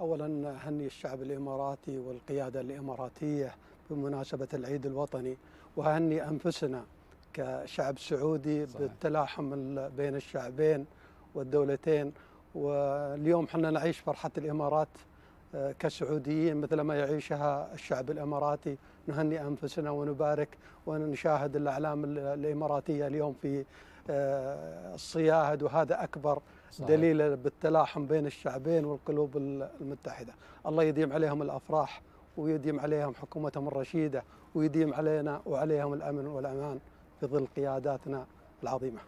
اولا اهني الشعب الاماراتي والقياده الاماراتيه بمناسبه العيد الوطني واهني انفسنا كشعب سعودي صحيح. بالتلاحم بين الشعبين والدولتين واليوم احنا نعيش فرحه الامارات كسعوديين مثل ما يعيشها الشعب الاماراتي نهني انفسنا ونبارك ونشاهد الاعلام الاماراتيه اليوم في آه، الصياهد وهذا اكبر صحيح. دليل بالتلاحم بين الشعبين والقلوب المتحده، الله يديم عليهم الافراح ويديم عليهم حكومتهم الرشيده ويديم علينا وعليهم الامن والامان في ظل قياداتنا العظيمه.